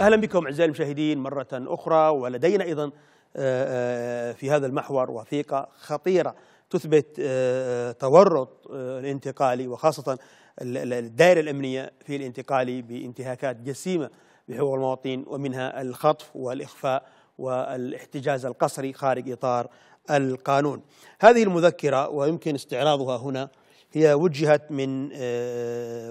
أهلا بكم أعزائي المشاهدين مرة أخرى ولدينا أيضا آه، آه، في هذا المحور وثيقة خطيرة تثبت آه، تورط الانتقالي وخاصة الدائرة الأمنية في الانتقالي بانتهاكات جسيمة بحقوق المواطنين ومنها الخطف والإخفاء والاحتجاز القسري خارج إطار القانون هذه المذكرة ويمكن استعراضها هنا هي وجهت من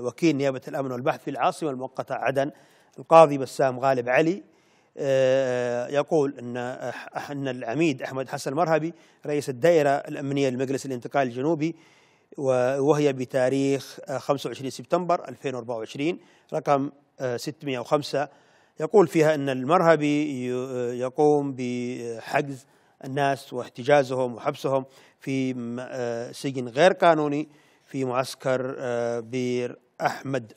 وكيل نيابة الأمن والبحث في العاصمة المؤقتة عدن القاضي بسام غالب علي آه، يقول ان ان العميد احمد حسن المرهبي رئيس الدائره الامنيه لمجلس الانتقال الجنوبي وهي بتاريخ 25 آه، سبتمبر 2024 رقم 605 آه، يقول فيها ان المرهبي يقوم بحجز الناس واحتجازهم وحبسهم في سجن غير قانوني في معسكر بير احمد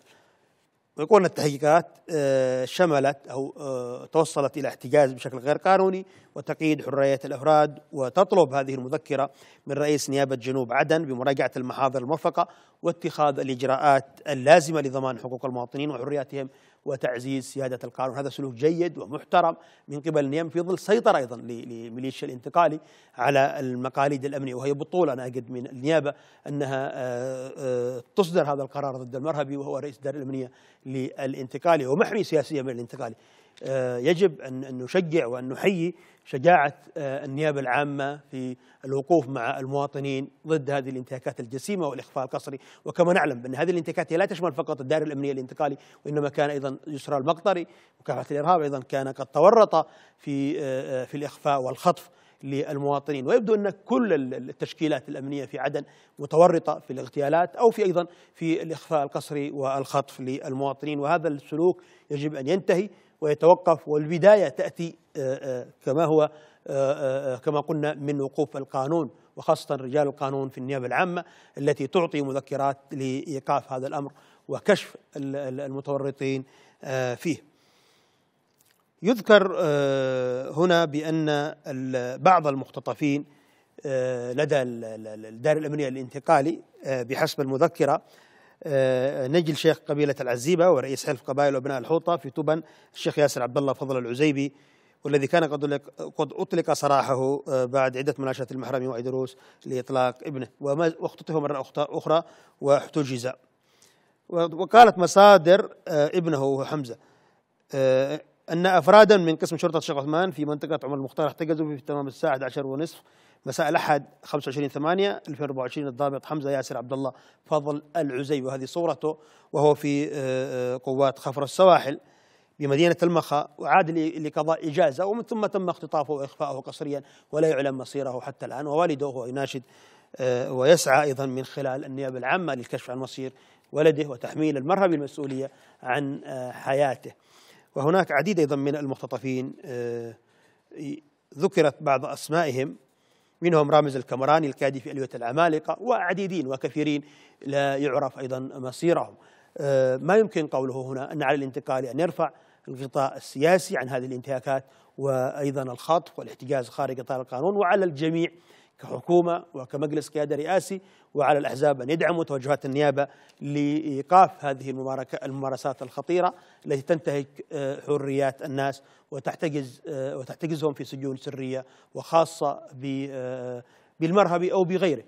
ويقولون التحقيقات آه، شملت أو آه، توصلت إلى احتجاز بشكل غير قانوني وتقييد حرية الأفراد وتطلب هذه المذكرة من رئيس نيابة جنوب عدن بمراجعة المحاضر الموفقة واتخاذ الإجراءات اللازمة لضمان حقوق المواطنين وحرياتهم وتعزيز سيادة القانون هذا سلوك جيد ومحترم من قبل نيم في ظل سيطرة أيضا لميليشيا الانتقالي على المقاليد الأمنية وهي بطولة أنا أجد من النيابة أنها آه، آه، تصدر هذا القرار ضد المرهبي وهو رئيس الدار الأمنية للانتقالي ومحمي سياسيا من الانتقالي آه، يجب أن نشجع وأن نحيي شجاعة آه، النيابة العامة في الوقوف مع المواطنين ضد هذه الانتهاكات الجسيمة والإخفاء القسري وكما نعلم بان هذه الانتهاكات لا تشمل فقط الدائرة الأمنية الانتقالي وإنما كان أيضا يسرى المقطري مكافحة الإرهاب أيضا كان قد تورط في آه، في الإخفاء والخطف للمواطنين ويبدو أن كل التشكيلات الأمنية في عدن متورطة في الاغتيالات أو في أيضا في الإخفاء القسري والخطف للمواطنين وهذا السلوك يجب أن ينتهي ويتوقف والبداية تأتي آه، آه، كما هو آه، كما قلنا من وقوف القانون وخاصة رجال القانون في النيابة العامة التي تعطي مذكرات لإيقاف هذا الأمر وكشف المتورطين فيه يذكر آه، هنا بأن بعض المختطفين آه، لدى الدار الأمنية الانتقالي آه، بحسب المذكرة نجل شيخ قبيلة العزيبة ورئيس حلف قبائل وأبناء الحوطة في تبن الشيخ ياسر عبد الله فضل العزيبي والذي كان قد قد اطلق سراحه بعد عده مناشات المحرم ودروس لاطلاق ابنه واختطف مره اخرى واحتجز وقالت مصادر ابنه حمزه أن أفرادا من قسم شرطة الشيخ عثمان في منطقة عمر المختار احتجزوا في تمام الساعة 11 ونصف مساء الأحد 25 8 2024 الضابط حمزة ياسر عبد الله فضل العزي وهذه صورته وهو في آه، آه، قوات خفر السواحل بمدينة المخا وعاد لقضاء إجازة ومن ثم تم اختطافه وإخفائه قسريا ولا يعلم مصيره حتى الآن ووالده هو يناشد آه، ويسعى أيضا من خلال النيابة العامة للكشف عن مصير ولده وتحميل المرهب المسؤولية عن حياته وهناك عديد أيضا من المختطفين آه، ذكرت بعض أسمائهم منهم رامز الكمراني الكادي في ألوية العمالقة وعديدين وكثيرين لا يعرف أيضا مصيرهم آه، ما يمكن قوله هنا أن على الانتقال أن يرفع الغطاء السياسي عن هذه الانتهاكات وأيضا الخطف والاحتجاز خارج إطار القانون وعلى الجميع كحكومة وكمجلس قيادة رئاسي وعلى الأحزاب أن يدعموا توجهات النيابة لإيقاف هذه الممارسات الخطيرة التي تنتهك آه، حريات الناس وتحتجز آه، وتحتجزهم في سجون سرية وخاصة آه، بالمرهب أو بغيره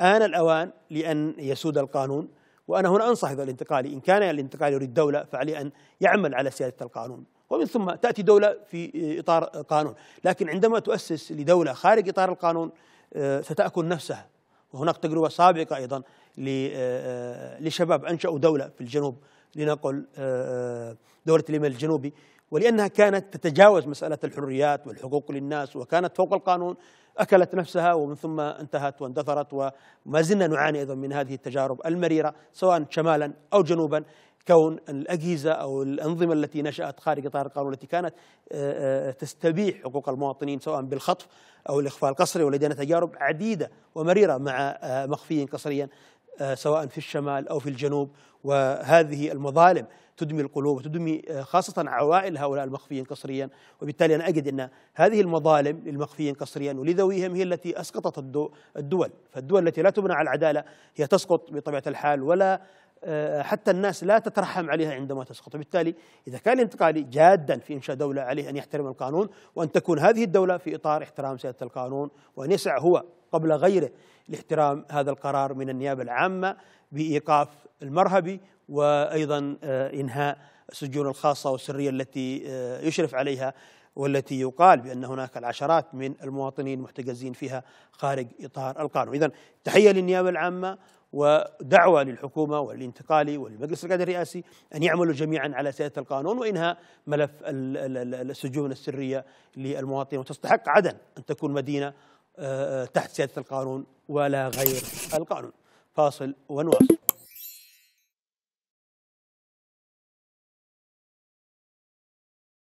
آن الأوان لأن يسود القانون وأنا هنا أنصح الانتقالي إن كان الانتقالي يريد دولة فعليه أن يعمل على سيادة القانون ومن ثم تأتي دولة في إطار قانون لكن عندما تؤسس لدولة خارج إطار القانون آه، ستأكل نفسها وهناك تجربة سابقة أيضا آه، لشباب أنشأوا دولة في الجنوب لنقل آه، دولة اليمن الجنوبي ولأنها كانت تتجاوز مسألة الحريات والحقوق للناس وكانت فوق القانون أكلت نفسها ومن ثم انتهت واندثرت وما زلنا نعاني أيضا من هذه التجارب المريرة سواء شمالا أو جنوبا كون الأجهزة أو الأنظمة التي نشأت خارج إطار القانون التي كانت آه، آه، تستبيح حقوق المواطنين سواء بالخطف أو الإخفاء القسري ولدينا تجارب عديدة ومريرة مع آه، مخفيين قسريا سواء في الشمال أو في الجنوب وهذه المظالم تدمي القلوب وتدمي خاصة عوائل هؤلاء المخفيين قسريا وبالتالي أنا أجد أن هذه المظالم للمخفيين قسريا ولذويهم هي التي أسقطت الدول فالدول التي لا تبنى على العدالة هي تسقط بطبيعة الحال ولا آه، حتى الناس لا تترحم عليها عندما تسقط وبالتالي إذا كان انتقالي جادا في إنشاء دولة عليه أن يحترم القانون وأن تكون هذه الدولة في إطار احترام سيادة القانون وأن يسعى هو قبل غيره لاحترام هذا القرار من النيابة العامة بإيقاف المرهبي وأيضا آه، إنهاء السجون الخاصة والسرية التي آه، يشرف عليها والتي يقال بأن هناك العشرات من المواطنين محتجزين فيها خارج إطار القانون إذا تحية للنيابة العامة ودعوة للحكومة والانتقالي والمجلس القيادي الرئاسي أن يعملوا جميعا على سيادة القانون وإنهاء ملف السجون السرية للمواطنين وتستحق عدن أن تكون مدينة آه، آه، تحت سيادة القانون ولا غير القانون فاصل ونواصل